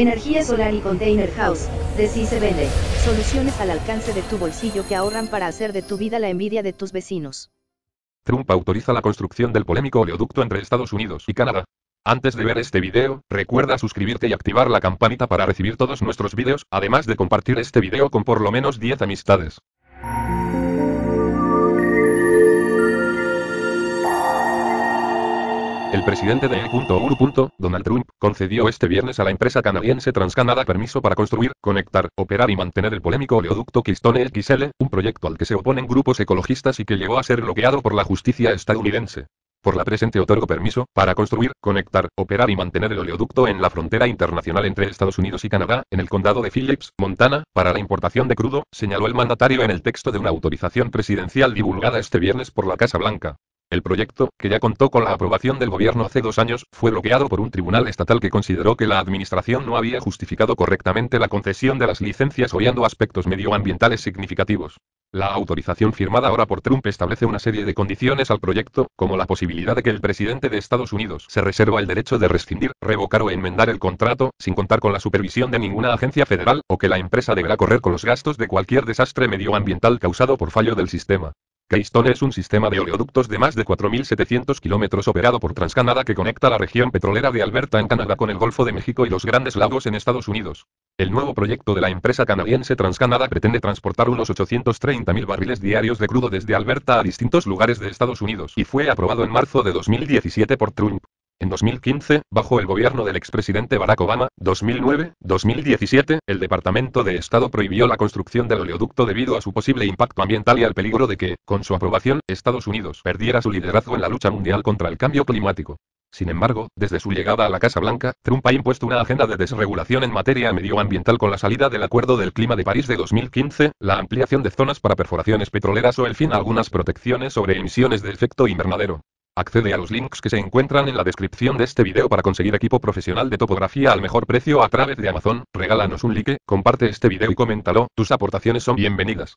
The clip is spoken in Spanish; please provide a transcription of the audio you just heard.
Energía solar y Container House, de sí se vende. Soluciones al alcance de tu bolsillo que ahorran para hacer de tu vida la envidia de tus vecinos. Trump autoriza la construcción del polémico oleoducto entre Estados Unidos y Canadá. Antes de ver este video, recuerda suscribirte y activar la campanita para recibir todos nuestros videos, además de compartir este video con por lo menos 10 amistades. presidente de E.U. Donald Trump, concedió este viernes a la empresa canadiense TransCanada permiso para construir, conectar, operar y mantener el polémico oleoducto Keystone XL, un proyecto al que se oponen grupos ecologistas y que llegó a ser bloqueado por la justicia estadounidense. Por la presente otorgo permiso para construir, conectar, operar y mantener el oleoducto en la frontera internacional entre Estados Unidos y Canadá, en el condado de Phillips, Montana, para la importación de crudo, señaló el mandatario en el texto de una autorización presidencial divulgada este viernes por la Casa Blanca. El proyecto, que ya contó con la aprobación del gobierno hace dos años, fue bloqueado por un tribunal estatal que consideró que la administración no había justificado correctamente la concesión de las licencias obviando aspectos medioambientales significativos. La autorización firmada ahora por Trump establece una serie de condiciones al proyecto, como la posibilidad de que el presidente de Estados Unidos se reserva el derecho de rescindir, revocar o enmendar el contrato, sin contar con la supervisión de ninguna agencia federal, o que la empresa deberá correr con los gastos de cualquier desastre medioambiental causado por fallo del sistema. Keystone es un sistema de oleoductos de más de 4.700 kilómetros operado por TransCanada que conecta la región petrolera de Alberta en Canadá con el Golfo de México y los Grandes Lagos en Estados Unidos. El nuevo proyecto de la empresa canadiense TransCanada pretende transportar unos 830.000 barriles diarios de crudo desde Alberta a distintos lugares de Estados Unidos y fue aprobado en marzo de 2017 por Trump. En 2015, bajo el gobierno del expresidente Barack Obama, 2009-2017, el Departamento de Estado prohibió la construcción del oleoducto debido a su posible impacto ambiental y al peligro de que, con su aprobación, Estados Unidos perdiera su liderazgo en la lucha mundial contra el cambio climático. Sin embargo, desde su llegada a la Casa Blanca, Trump ha impuesto una agenda de desregulación en materia medioambiental con la salida del Acuerdo del Clima de París de 2015, la ampliación de zonas para perforaciones petroleras o el fin a algunas protecciones sobre emisiones de efecto invernadero. Accede a los links que se encuentran en la descripción de este video para conseguir equipo profesional de topografía al mejor precio a través de Amazon, regálanos un like, comparte este video y coméntalo, tus aportaciones son bienvenidas.